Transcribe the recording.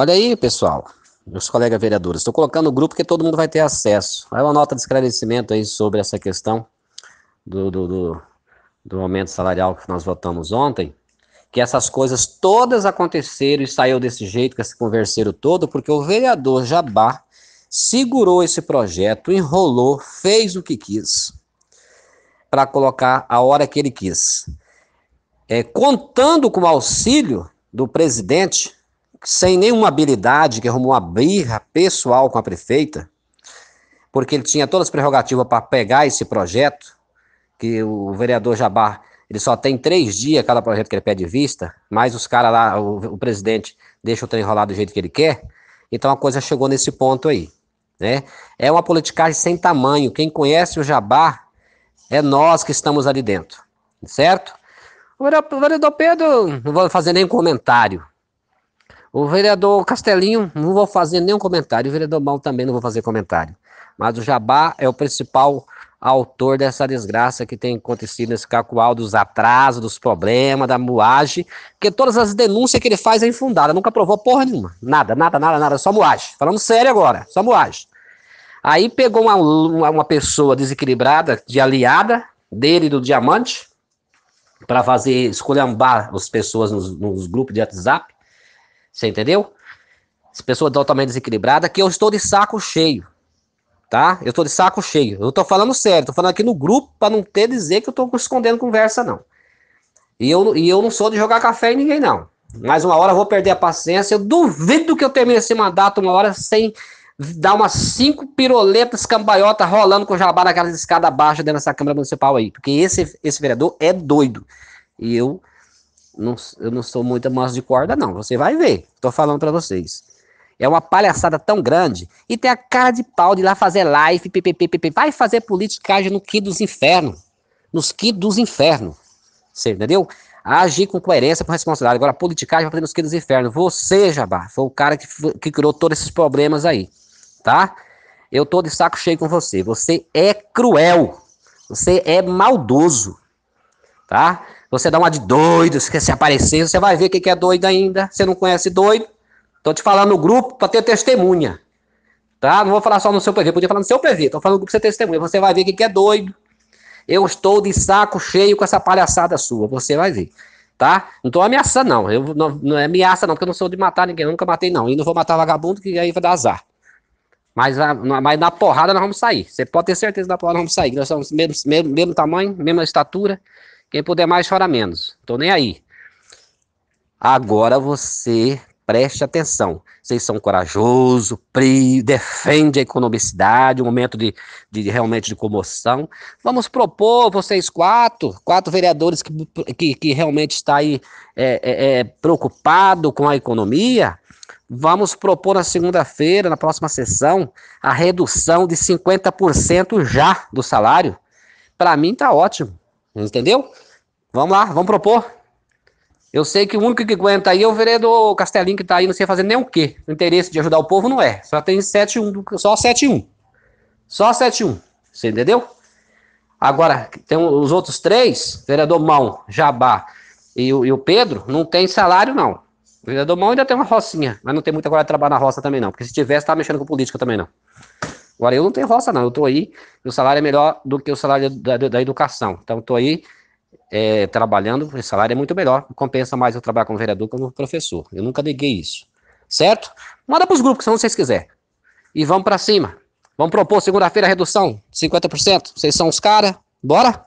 Olha aí, pessoal, meus colegas vereadores, estou colocando o grupo que todo mundo vai ter acesso. É uma nota de esclarecimento aí sobre essa questão do, do, do, do aumento salarial que nós votamos ontem que essas coisas todas aconteceram e saiu desse jeito, com esse converseiro todo, porque o vereador Jabá segurou esse projeto, enrolou, fez o que quis, para colocar a hora que ele quis. É, contando com o auxílio do presidente sem nenhuma habilidade, que arrumou uma birra pessoal com a prefeita, porque ele tinha todas as prerrogativas para pegar esse projeto, que o vereador Jabá, ele só tem três dias cada projeto que ele pede vista, mas os caras lá, o, o, presidente deixa o trem rolar do jeito que ele quer, então a coisa chegou nesse ponto aí, né? É uma politicagem sem tamanho, quem conhece o Jabá é nós que estamos ali dentro, certo? O vereador Pedro, não vou fazer nem comentário, o vereador Castelinho, não vou fazer nenhum comentário. O vereador Mal também não vou fazer comentário. Mas o Jabá é o principal autor dessa desgraça que tem acontecido nesse cacual dos atrasos, dos problemas, da moagem, porque todas as denúncias que ele faz é infundada, nunca provou porra nenhuma. Nada, nada, nada, nada, só moagem. Falando sério agora, só moagem. Aí pegou uma, uma pessoa desequilibrada, de aliada dele do Diamante, para fazer esculhambar as pessoas nos, nos grupos de WhatsApp, você entendeu? As pessoas totalmente desequilibradas, que eu estou de saco cheio. Tá? Eu estou de saco cheio. Eu estou falando sério, estou falando aqui no grupo para não ter dizer que eu estou escondendo conversa, não. E eu, e eu não sou de jogar café em ninguém, não. Mais uma hora eu vou perder a paciência. Eu duvido que eu termine esse mandato uma hora sem dar umas cinco piroletas cambaiota rolando com o jabá naquelas escadas baixas dentro dessa Câmara Municipal aí. Porque esse, esse vereador é doido. E eu não, eu não sou muito massa de corda, não. Você vai ver, tô falando para vocês. É uma palhaçada tão grande e tem a cara de pau de lá fazer live, vai fazer politicagem no que dos infernos. Nos que dos infernos. Você entendeu? Agir com coerência, com responsabilidade. Agora, politicagem vai fazer nos que dos infernos. Você, Jabá, foi o cara que, que criou todos esses problemas aí, tá? Eu tô de saco cheio com você. Você é cruel. Você é maldoso, tá? Você dá uma de doido, se se aparecer, você vai ver o que é doido ainda. Você não conhece doido. Tô te falando no grupo para ter testemunha. Tá? Não vou falar só no seu PV, podia falar no seu PV. Tô falando no grupo pra você testemunha. Você vai ver o que é doido. Eu estou de saco cheio com essa palhaçada sua. Você vai ver. Tá? Não tô ameaçando, não. Eu, não, não é ameaça, não, porque eu não sou de matar ninguém. Eu nunca matei, não. E não vou matar vagabundo, que aí vai dar azar. Mas, ah, mas na porrada nós vamos sair. Você pode ter certeza que na porrada nós vamos sair. Nós somos mesmo, mesmo, mesmo tamanho, mesma estatura. Quem puder mais, chora menos. Tô nem aí. Agora você preste atenção. Vocês são corajosos, prio, defende a economicidade, um momento de, de, realmente de comoção. Vamos propor, vocês quatro, quatro vereadores que, que, que realmente está aí é, é, é preocupado com a economia, vamos propor na segunda-feira, na próxima sessão, a redução de 50% já do salário. Para mim tá ótimo. Entendeu? Vamos lá, vamos propor. Eu sei que o único que aguenta aí é o vereador Castelinho, que tá aí, não sei fazer nem o quê. O interesse de ajudar o povo não é. Só tem 7-1, só 7-1. Só 7-1. Você entendeu? Agora, tem os outros três, vereador Mão, Jabá e o, e o Pedro, não tem salário, não. O vereador Mão ainda tem uma rocinha, mas não tem muita coisa de trabalhar na roça também, não. Porque se tivesse, tava mexendo com política também, não. Agora, eu não tenho roça, não. Eu estou aí, o salário é melhor do que o salário da, da educação. Então, estou aí é, trabalhando, o salário é muito melhor. Compensa mais eu trabalhar como vereador que como professor. Eu nunca neguei isso. Certo? Manda para os grupos, se vocês quiserem. E vamos para cima. Vamos propor segunda-feira redução, 50%. Vocês são os caras. Bora?